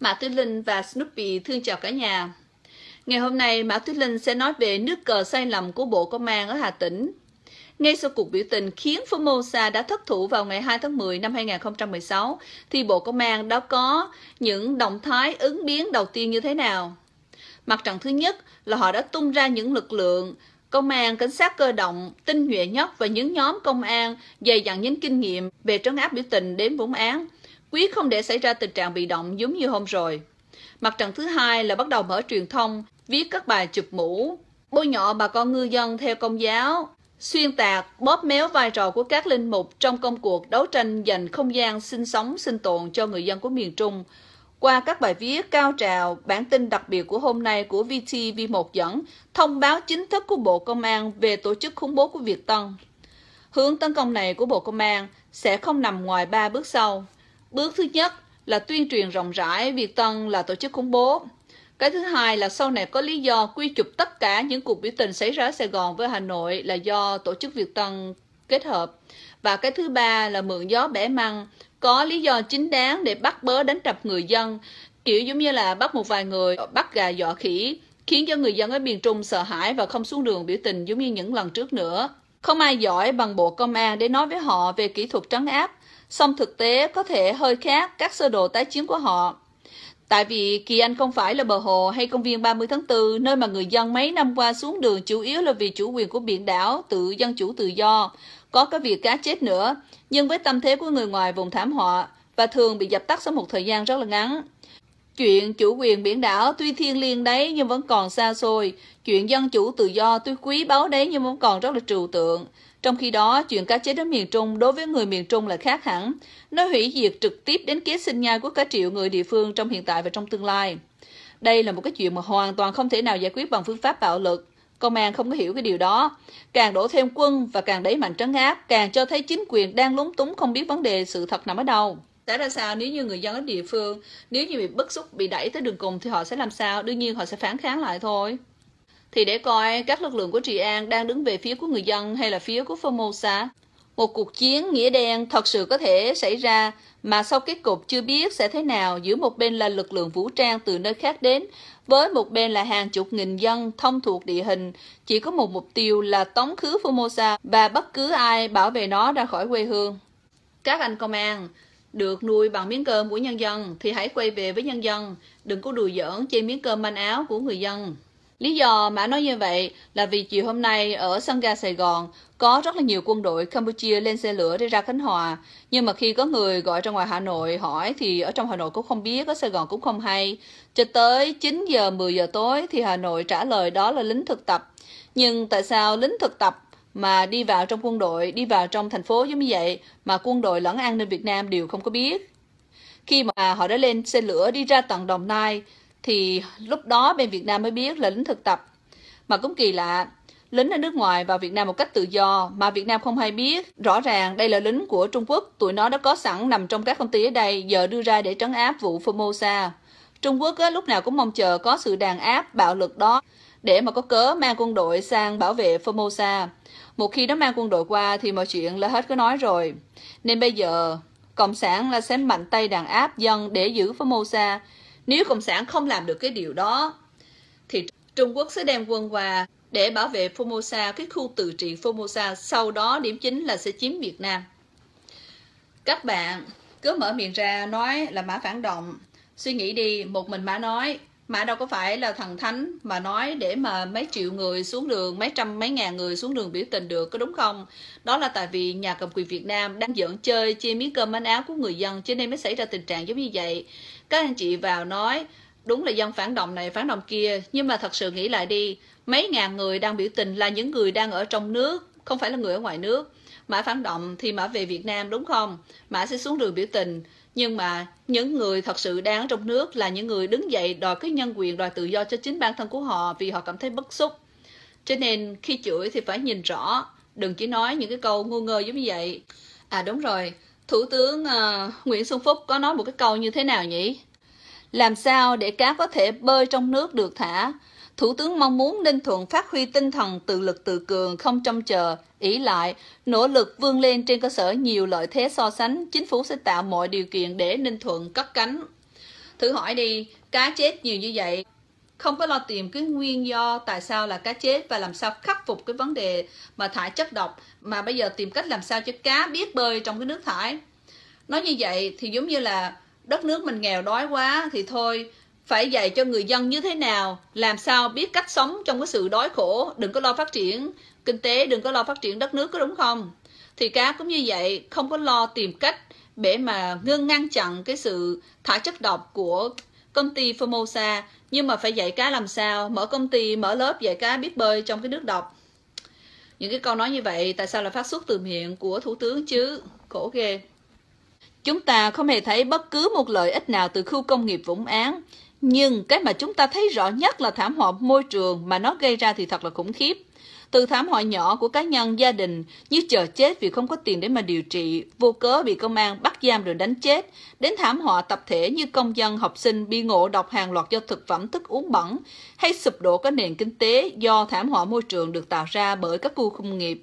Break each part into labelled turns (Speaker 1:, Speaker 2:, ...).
Speaker 1: Mã Tuyết Linh và Snoopy thương chào cả nhà. Ngày hôm nay, Mã Tuyết Linh sẽ nói về nước cờ sai lầm của Bộ Công an ở Hà Tĩnh. Ngay sau cuộc biểu tình khiến Formosa đã thất thủ vào ngày 2 tháng 10 năm 2016, thì Bộ Công an đã có những động thái ứng biến đầu tiên như thế nào? Mặt trận thứ nhất là họ đã tung ra những lực lượng công an, cảnh sát cơ động, tinh nhuệ nhất và những nhóm công an dày dặn những kinh nghiệm về trấn áp biểu tình đến vũng án quý không để xảy ra tình trạng bị động giống như hôm rồi. Mặt trận thứ hai là bắt đầu mở truyền thông, viết các bài chụp mũ, bôi nhọ bà con ngư dân theo công giáo, xuyên tạc, bóp méo vai trò của các linh mục trong công cuộc đấu tranh giành không gian sinh sống sinh tồn cho người dân của miền Trung. Qua các bài viết cao trào, bản tin đặc biệt của hôm nay của VTV1 dẫn thông báo chính thức của Bộ Công an về tổ chức khủng bố của Việt Tân. Hướng tấn công này của Bộ Công an sẽ không nằm ngoài ba bước sau. Bước thứ nhất là tuyên truyền rộng rãi Việt Tân là tổ chức khủng bố. Cái thứ hai là sau này có lý do quy chụp tất cả những cuộc biểu tình xảy ra ở Sài Gòn với Hà Nội là do tổ chức Việt Tân kết hợp. Và cái thứ ba là mượn gió bẻ măng, có lý do chính đáng để bắt bớ đánh đập người dân, kiểu giống như là bắt một vài người, bắt gà dọ khỉ, khiến cho người dân ở miền Trung sợ hãi và không xuống đường biểu tình giống như những lần trước nữa. Không ai giỏi bằng bộ công an để nói với họ về kỹ thuật trấn áp song thực tế có thể hơi khác các sơ đồ tái chiếm của họ. Tại vì Kỳ Anh không phải là bờ hồ hay công viên 30 tháng 4, nơi mà người dân mấy năm qua xuống đường chủ yếu là vì chủ quyền của biển đảo, tự dân chủ tự do, có cái việc cá chết nữa, nhưng với tâm thế của người ngoài vùng thảm họa và thường bị dập tắt sau một thời gian rất là ngắn. Chuyện chủ quyền biển đảo tuy thiên liêng đấy nhưng vẫn còn xa xôi, chuyện dân chủ tự do tuy quý báu đấy nhưng vẫn còn rất là trừu tượng. Trong khi đó, chuyện cá chết ở miền Trung đối với người miền Trung là khác hẳn. Nó hủy diệt trực tiếp đến kế sinh nhai của cả triệu người địa phương trong hiện tại và trong tương lai. Đây là một cái chuyện mà hoàn toàn không thể nào giải quyết bằng phương pháp bạo lực. Công an không có hiểu cái điều đó. Càng đổ thêm quân và càng đẩy mạnh trấn áp, càng cho thấy chính quyền đang lúng túng không biết vấn đề sự thật nằm ở đâu sẽ ra sao nếu như người dân ở địa phương nếu như bị bức xúc bị đẩy tới đường cùng thì họ sẽ làm sao đương nhiên họ sẽ phản kháng lại thôi thì để coi các lực lượng của trị an đang đứng về phía của người dân hay là phía của Formosa. Một cuộc chiến nghĩa đen thật sự có thể xảy ra mà sau kết cục chưa biết sẽ thế nào giữa một bên là lực lượng vũ trang từ nơi khác đến với một bên là hàng chục nghìn dân thông thuộc địa hình, chỉ có một mục tiêu là tống khứ Formosa và bất cứ ai bảo vệ nó ra khỏi quê hương. Các anh công an, được nuôi bằng miếng cơm của nhân dân thì hãy quay về với nhân dân, đừng có đùa giỡn trên miếng cơm manh áo của người dân. Lý do mà nói như vậy là vì chiều hôm nay ở sân ga Sài Gòn có rất là nhiều quân đội Campuchia lên xe lửa để ra Khánh Hòa. Nhưng mà khi có người gọi ra ngoài Hà Nội hỏi thì ở trong Hà Nội cũng không biết, ở Sài Gòn cũng không hay. Cho tới 9 giờ 10 giờ tối thì Hà Nội trả lời đó là lính thực tập. Nhưng tại sao lính thực tập mà đi vào trong quân đội, đi vào trong thành phố giống như vậy mà quân đội lẫn an ninh Việt Nam đều không có biết? Khi mà họ đã lên xe lửa đi ra tận Đồng Nai thì lúc đó bên Việt Nam mới biết là lính thực tập. Mà cũng kỳ lạ, lính ở nước ngoài vào Việt Nam một cách tự do mà Việt Nam không hay biết. Rõ ràng đây là lính của Trung Quốc, tụi nó đã có sẵn nằm trong các công ty ở đây giờ đưa ra để trấn áp vụ Formosa. Trung Quốc á, lúc nào cũng mong chờ có sự đàn áp, bạo lực đó để mà có cớ mang quân đội sang bảo vệ Formosa. Một khi nó mang quân đội qua thì mọi chuyện là hết có nói rồi. Nên bây giờ, Cộng sản là sẽ mạnh tay đàn áp dân để giữ Formosa nếu Cộng sản không làm được cái điều đó, thì Trung Quốc sẽ đem quân qua để bảo vệ Formosa, cái khu tự trị Formosa, sau đó điểm chính là sẽ chiếm Việt Nam. Các bạn cứ mở miệng ra nói là Mã phản động. Suy nghĩ đi, một mình Mã nói, mà đâu có phải là thần thánh mà nói để mà mấy triệu người xuống đường mấy trăm mấy ngàn người xuống đường biểu tình được có đúng không đó là tại vì nhà cầm quyền Việt Nam đang giỡn chơi chia miếng cơm manh áo của người dân cho nên mới xảy ra tình trạng giống như vậy các anh chị vào nói đúng là dân phản động này phản động kia nhưng mà thật sự nghĩ lại đi mấy ngàn người đang biểu tình là những người đang ở trong nước không phải là người ở ngoài nước mã phản động thì mã về Việt Nam đúng không mã sẽ xuống đường biểu tình nhưng mà những người thật sự đáng trong nước là những người đứng dậy đòi cái nhân quyền, đòi tự do cho chính bản thân của họ vì họ cảm thấy bất xúc. Cho nên khi chửi thì phải nhìn rõ, đừng chỉ nói những cái câu ngu ngơ giống như vậy. À đúng rồi, Thủ tướng uh, Nguyễn Xuân Phúc có nói một cái câu như thế nào nhỉ? Làm sao để cá có thể bơi trong nước được thả? Thủ tướng mong muốn Ninh Thuận phát huy tinh thần tự lực tự cường, không trông chờ, ỷ lại, nỗ lực vươn lên trên cơ sở nhiều lợi thế so sánh, chính phủ sẽ tạo mọi điều kiện để Ninh Thuận cất cánh. Thử hỏi đi, cá chết nhiều như vậy, không có lo tìm cái nguyên do tại sao là cá chết và làm sao khắc phục cái vấn đề mà thải chất độc mà bây giờ tìm cách làm sao cho cá biết bơi trong cái nước thải nói như vậy thì giống như là đất nước mình nghèo đói quá thì thôi phải dạy cho người dân như thế nào làm sao biết cách sống trong cái sự đói khổ đừng có lo phát triển kinh tế đừng có lo phát triển đất nước có đúng không thì cá cũng như vậy không có lo tìm cách để mà ngưng ngăn chặn cái sự thải chất độc của công ty Formosa nhưng mà phải dạy cá làm sao mở công ty mở lớp dạy cá biết bơi trong cái nước độc những cái câu nói như vậy tại sao là phát xuất từ miệng của thủ tướng chứ khổ ghê chúng ta không hề thấy bất cứ một lợi ích nào từ khu công nghiệp Vũng Áng nhưng cái mà chúng ta thấy rõ nhất là thảm họa môi trường mà nó gây ra thì thật là khủng khiếp. Từ thảm họa nhỏ của cá nhân, gia đình, như chờ chết vì không có tiền để mà điều trị, vô cớ bị công an bắt giam rồi đánh chết, đến thảm họa tập thể như công dân, học sinh bị ngộ độc hàng loạt do thực phẩm thức uống bẩn, hay sụp đổ các nền kinh tế do thảm họa môi trường được tạo ra bởi các khu công nghiệp.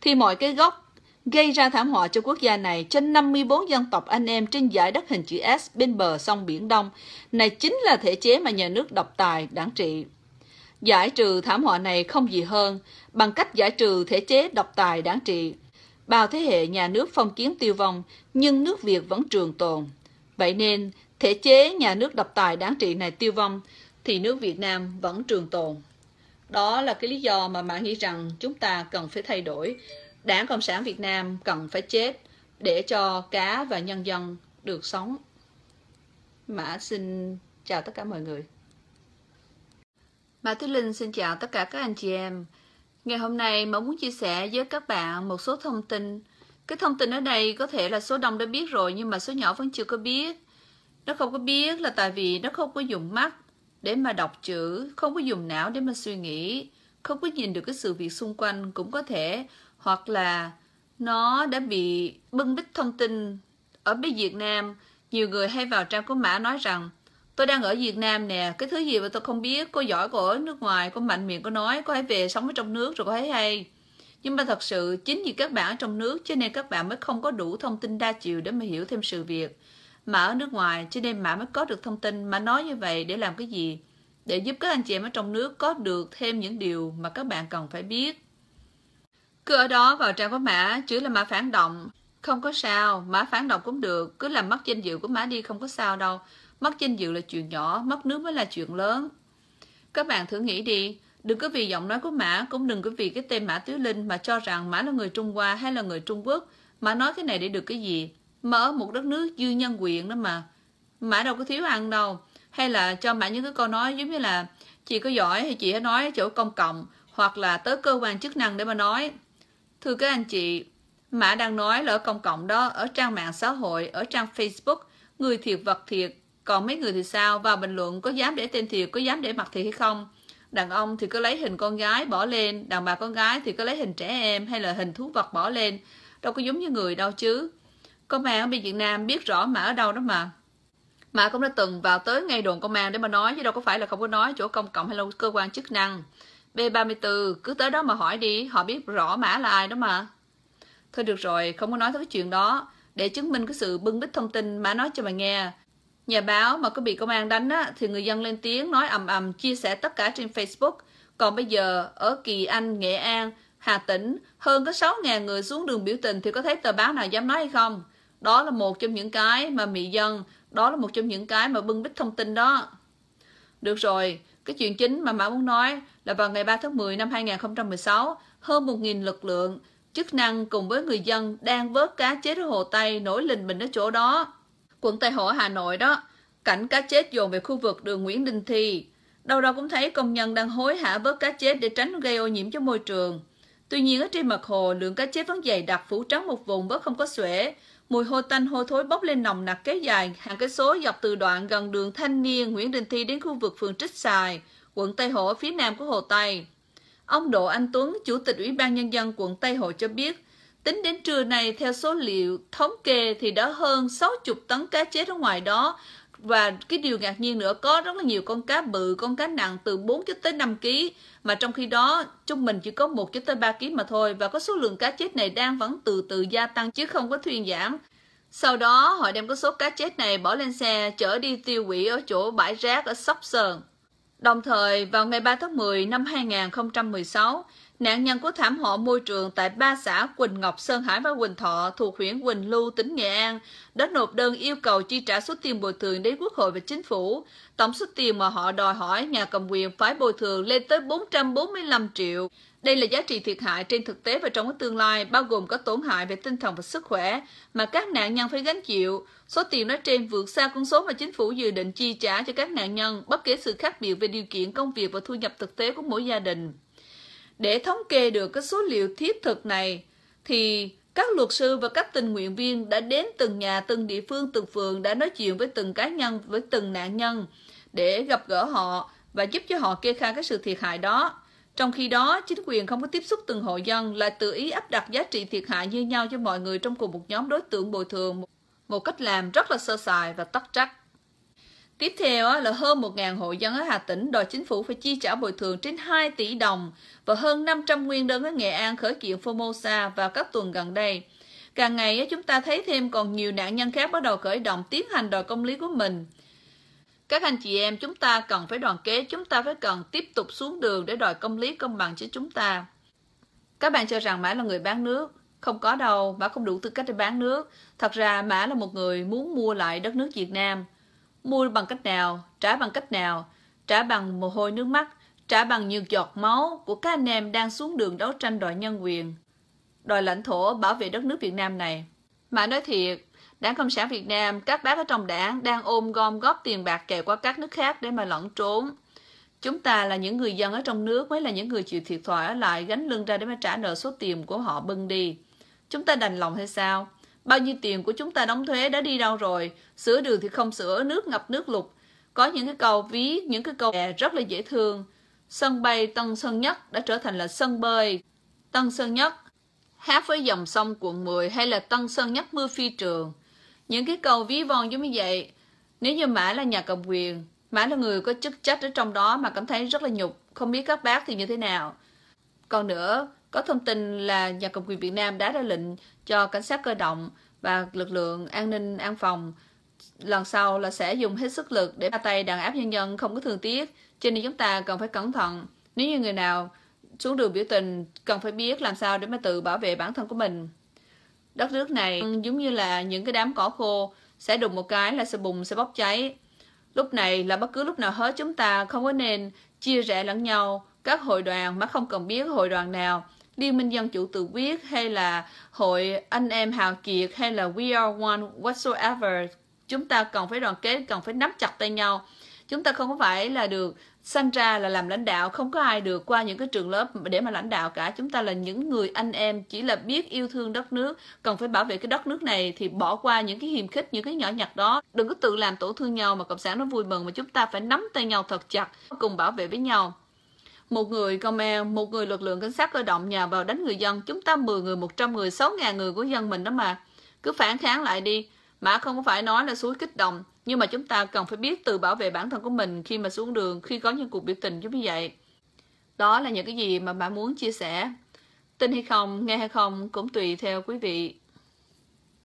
Speaker 1: Thì mọi cái gốc gây ra thảm họa cho quốc gia này trên 54 dân tộc anh em trên giải đất hình chữ S bên bờ sông Biển Đông. Này chính là thể chế mà nhà nước độc tài, đảng trị. Giải trừ thảm họa này không gì hơn bằng cách giải trừ thể chế độc tài, đảng trị. Bao thế hệ nhà nước phong kiến tiêu vong, nhưng nước Việt vẫn trường tồn. Vậy nên, thể chế nhà nước độc tài đáng trị này tiêu vong, thì nước Việt Nam vẫn trường tồn. Đó là cái lý do mà bạn nghĩ rằng chúng ta cần phải thay đổi Đảng Cộng sản Việt Nam cần phải chết để cho cá và nhân dân được sống. Mã xin chào tất cả mọi người. Mã Thúy Linh xin chào tất cả các anh chị em. Ngày hôm nay Mã muốn chia sẻ với các bạn một số thông tin. Cái thông tin ở đây có thể là số đông đã biết rồi nhưng mà số nhỏ vẫn chưa có biết. Nó không có biết là tại vì nó không có dùng mắt để mà đọc chữ, không có dùng não để mà suy nghĩ, không có nhìn được cái sự việc xung quanh cũng có thể hoặc là nó đã bị bưng bít thông tin ở bên Việt Nam nhiều người hay vào trang của Mã nói rằng tôi đang ở Việt Nam nè cái thứ gì mà tôi không biết cô giỏi cô ở nước ngoài cô mạnh miệng cô nói cô hãy về sống ở trong nước rồi cô thấy hay nhưng mà thật sự chính vì các bạn ở trong nước cho nên các bạn mới không có đủ thông tin đa chiều để mà hiểu thêm sự việc mà ở nước ngoài cho nên mã mới có được thông tin mà nói như vậy để làm cái gì để giúp các anh chị em ở trong nước có được thêm những điều mà các bạn cần phải biết cứ ở đó vào trang có mã, chứ là mã phản động. Không có sao, mã phản động cũng được, cứ làm mất danh dự của mã đi không có sao đâu. Mất danh dự là chuyện nhỏ, mất nước mới là chuyện lớn. Các bạn thử nghĩ đi, đừng có vì giọng nói của mã, cũng đừng có vì cái tên mã Tiếu Linh mà cho rằng mã là người Trung Hoa hay là người Trung Quốc. Mã nói cái này để được cái gì? Mà ở một đất nước dư nhân quyền đó mà. Mã đâu có thiếu ăn đâu. Hay là cho mã những cái câu nói giống như là chị có giỏi thì chị hãy nói chỗ công cộng hoặc là tới cơ quan chức năng để mà nói Thưa các anh chị, Mã đang nói là ở công cộng đó, ở trang mạng xã hội, ở trang Facebook, người thiệt vật thiệt, còn mấy người thì sao? Vào bình luận có dám để tên thiệt, có dám để mặt thiệt hay không? Đàn ông thì cứ lấy hình con gái bỏ lên, đàn bà con gái thì cứ lấy hình trẻ em hay là hình thú vật bỏ lên. Đâu có giống như người đâu chứ. Công an ở bên Việt Nam biết rõ Mã ở đâu đó mà. Mã cũng đã từng vào tới ngay đồn công an để mà nói, chứ đâu có phải là không có nói chỗ công cộng hay là cơ quan chức năng. B34, cứ tới đó mà hỏi đi, họ biết rõ mã là ai đó mà. Thôi được rồi, không có nói tới cái chuyện đó. Để chứng minh cái sự bưng bít thông tin mà nói cho mày nghe. Nhà báo mà có bị công an đánh á, thì người dân lên tiếng nói ầm ầm chia sẻ tất cả trên Facebook. Còn bây giờ ở Kỳ Anh, Nghệ An, Hà Tĩnh, hơn có 6.000 người xuống đường biểu tình thì có thấy tờ báo nào dám nói hay không? Đó là một trong những cái mà mị dân, đó là một trong những cái mà bưng bít thông tin đó. Được rồi, cái chuyện chính mà Mã muốn nói là vào ngày 3 tháng 10 năm 2016, hơn 1.000 lực lượng, chức năng cùng với người dân đang vớt cá chết ở Hồ Tây nổi lình mình ở chỗ đó. Quận Tây Hồ Hà Nội đó, cảnh cá chết dồn về khu vực đường Nguyễn Đình Thi. Đâu đâu cũng thấy công nhân đang hối hả vớt cá chết để tránh gây ô nhiễm cho môi trường. Tuy nhiên ở trên mặt hồ, lượng cá chết vẫn dày đặc phủ trắng một vùng vẫn không có xuể. Mùi hôi tanh hôi thối bốc lên nồng nặc kéo dài hàng cây số dọc từ đoạn gần đường Thanh Niên Nguyễn Đình Thi đến khu vực phường Trích Xài, quận Tây Hồ phía nam của Hồ Tây. Ông đỗ Anh Tuấn, Chủ tịch Ủy ban Nhân dân quận Tây Hồ cho biết, tính đến trưa nay theo số liệu thống kê thì đã hơn 60 tấn cá chết ở ngoài đó, và cái điều ngạc nhiên nữa có rất là nhiều con cá bự con cá nặng từ 4 cho tới 5 kg mà trong khi đó trung bình chỉ có 1 cho tới 3 kg mà thôi và có số lượng cá chết này đang vẫn từ từ gia tăng chứ không có thuyên giảm sau đó họ đem có số cá chết này bỏ lên xe chở đi tiêu hủy ở chỗ bãi rác ở Sóc Sơn Đồng thời, vào ngày 3 tháng 10 năm 2016, Nạn nhân của thảm họa môi trường tại ba xã Quỳnh Ngọc, Sơn Hải và Quỳnh Thọ thuộc huyện Quỳnh Lưu, tỉnh Nghệ An đã nộp đơn yêu cầu chi trả số tiền bồi thường đến Quốc hội và Chính phủ. Tổng số tiền mà họ đòi hỏi nhà cầm quyền phải bồi thường lên tới 445 triệu. Đây là giá trị thiệt hại trên thực tế và trong tương lai, bao gồm có tổn hại về tinh thần và sức khỏe mà các nạn nhân phải gánh chịu. Số tiền nói trên vượt xa con số mà chính phủ dự định chi trả cho các nạn nhân, bất kể sự khác biệt về điều kiện công việc và thu nhập thực tế của mỗi gia đình. Để thống kê được cái số liệu thiết thực này, thì các luật sư và các tình nguyện viên đã đến từng nhà, từng địa phương, từng phường đã nói chuyện với từng cá nhân, với từng nạn nhân để gặp gỡ họ và giúp cho họ kê khai cái sự thiệt hại đó. Trong khi đó, chính quyền không có tiếp xúc từng hộ dân lại tự ý áp đặt giá trị thiệt hại như nhau cho mọi người trong cùng một nhóm đối tượng bồi thường một cách làm rất là sơ sài và tắc trách. Tiếp theo là hơn 1.000 hộ dân ở Hà Tĩnh đòi chính phủ phải chi trả bồi thường trên 2 tỷ đồng và hơn 500 nguyên đơn ở Nghệ An khởi kiện Formosa vào các tuần gần đây. Càng ngày chúng ta thấy thêm còn nhiều nạn nhân khác bắt đầu khởi động tiến hành đòi công lý của mình. Các anh chị em chúng ta cần phải đoàn kết, chúng ta phải cần tiếp tục xuống đường để đòi công lý công bằng cho chúng ta. Các bạn cho rằng Mã là người bán nước. Không có đâu, Mã không đủ tư cách để bán nước. Thật ra Mã là một người muốn mua lại đất nước Việt Nam. Mua bằng cách nào, trả bằng cách nào, trả bằng mồ hôi nước mắt, trả bằng nhiều giọt máu của các anh em đang xuống đường đấu tranh đòi nhân quyền, đòi lãnh thổ bảo vệ đất nước Việt Nam này. Mà nói thiệt, Đảng Cộng sản Việt Nam, các bác ở trong đảng đang ôm gom góp tiền bạc kèo qua các nước khác để mà lẩn trốn. Chúng ta là những người dân ở trong nước mới là những người chịu thiệt thòi ở lại gánh lưng ra để mà trả nợ số tiền của họ bưng đi. Chúng ta đành lòng hay sao? Bao nhiêu tiền của chúng ta đóng thuế đã đi đâu rồi? Sửa đường thì không sửa, nước ngập nước lụt. Có những cái cầu ví, những cái cầu bè rất là dễ thương. Sân bay Tân Sơn Nhất đã trở thành là sân bơi. Tân Sơn Nhất hát với dòng sông quận 10 hay là Tân Sơn Nhất mưa phi trường. Những cái cầu ví von giống như vậy, nếu như Mã là nhà cầm quyền, Mã là người có chức trách ở trong đó mà cảm thấy rất là nhục, không biết các bác thì như thế nào. Còn nữa, có thông tin là nhà cầm quyền Việt Nam đã ra lệnh cho cảnh sát cơ động và lực lượng an ninh an phòng lần sau là sẽ dùng hết sức lực để ba tay đàn áp nhân dân không có thương tiếc. Cho nên chúng ta cần phải cẩn thận. Nếu như người nào xuống đường biểu tình cần phải biết làm sao để mà tự bảo vệ bản thân của mình. Đất nước này giống như là những cái đám cỏ khô sẽ đụng một cái là sẽ bùng sẽ bốc cháy. Lúc này là bất cứ lúc nào hết chúng ta không có nên chia rẽ lẫn nhau các hội đoàn mà không cần biết hội đoàn nào Liên minh Dân Chủ Tự viết hay là Hội Anh Em Hào Kiệt hay là We Are One whatsoever. Chúng ta cần phải đoàn kết, cần phải nắm chặt tay nhau. Chúng ta không có phải là được sanh ra là làm lãnh đạo, không có ai được qua những cái trường lớp để mà lãnh đạo cả. Chúng ta là những người anh em chỉ là biết yêu thương đất nước, cần phải bảo vệ cái đất nước này thì bỏ qua những cái hiềm khích, những cái nhỏ nhặt đó. Đừng có tự làm tổn thương nhau mà Cộng sản nó vui mừng mà chúng ta phải nắm tay nhau thật chặt, cùng bảo vệ với nhau một người công an, một người lực lượng cảnh sát cơ động nhà vào đánh người dân, chúng ta 10 người, 100 người, 6 ngàn người của dân mình đó mà. Cứ phản kháng lại đi. mà không phải nói là suối kích động, nhưng mà chúng ta cần phải biết tự bảo vệ bản thân của mình khi mà xuống đường, khi có những cuộc biểu tình giống như vậy. Đó là những cái gì mà Mã muốn chia sẻ. Tin hay không, nghe hay không cũng tùy theo quý vị.